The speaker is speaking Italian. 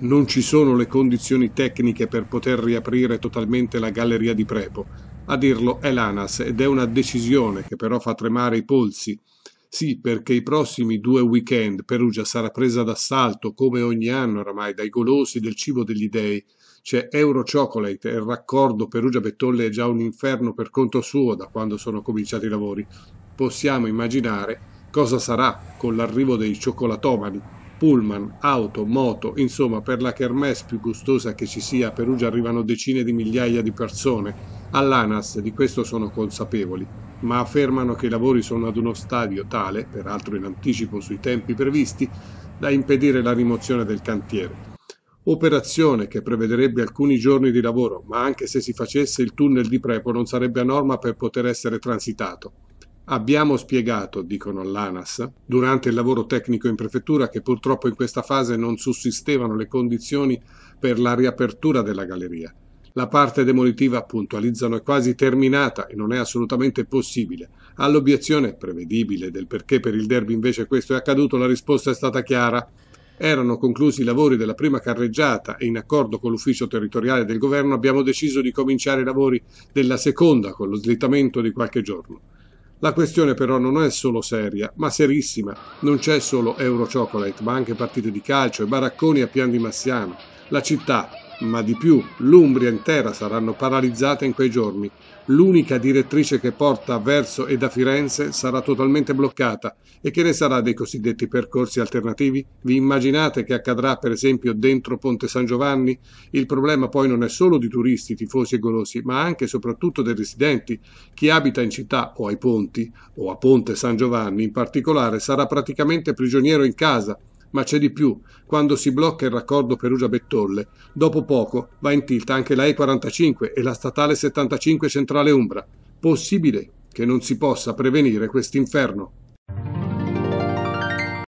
non ci sono le condizioni tecniche per poter riaprire totalmente la galleria di Prepo. A dirlo è l'ANAS ed è una decisione che però fa tremare i polsi. Sì, perché i prossimi due weekend Perugia sarà presa d'assalto, come ogni anno oramai, dai golosi del cibo degli dèi. C'è Euro Chocolate e il raccordo Perugia-Bettolle è già un inferno per conto suo da quando sono cominciati i lavori. Possiamo immaginare cosa sarà con l'arrivo dei cioccolatomani pullman, auto, moto, insomma per la kermesse più gustosa che ci sia a Perugia arrivano decine di migliaia di persone. All'ANAS di questo sono consapevoli, ma affermano che i lavori sono ad uno stadio tale, peraltro in anticipo sui tempi previsti, da impedire la rimozione del cantiere. Operazione che prevederebbe alcuni giorni di lavoro, ma anche se si facesse il tunnel di Prepo non sarebbe a norma per poter essere transitato. Abbiamo spiegato, dicono all'ANAS, durante il lavoro tecnico in prefettura che purtroppo in questa fase non sussistevano le condizioni per la riapertura della galleria. La parte demolitiva, puntualizzano, è quasi terminata e non è assolutamente possibile. All'obiezione prevedibile del perché per il derby invece questo è accaduto, la risposta è stata chiara. Erano conclusi i lavori della prima carreggiata e in accordo con l'ufficio territoriale del governo abbiamo deciso di cominciare i lavori della seconda con lo slittamento di qualche giorno. La questione però non è solo seria, ma serissima. Non c'è solo Euro Chocolate, ma anche partite di calcio e baracconi a Pian di Massiano. La città, ma di più, l'Umbria intera saranno paralizzate in quei giorni. L'unica direttrice che porta verso e da Firenze sarà totalmente bloccata. E che ne sarà dei cosiddetti percorsi alternativi? Vi immaginate che accadrà per esempio dentro Ponte San Giovanni? Il problema poi non è solo di turisti, tifosi e golosi, ma anche e soprattutto dei residenti. Chi abita in città o ai ponti, o a Ponte San Giovanni in particolare, sarà praticamente prigioniero in casa ma c'è di più, quando si blocca il raccordo Perugia-Bettolle, dopo poco va in tilt anche la E45 e la statale 75 Centrale Umbra. Possibile che non si possa prevenire quest'inferno.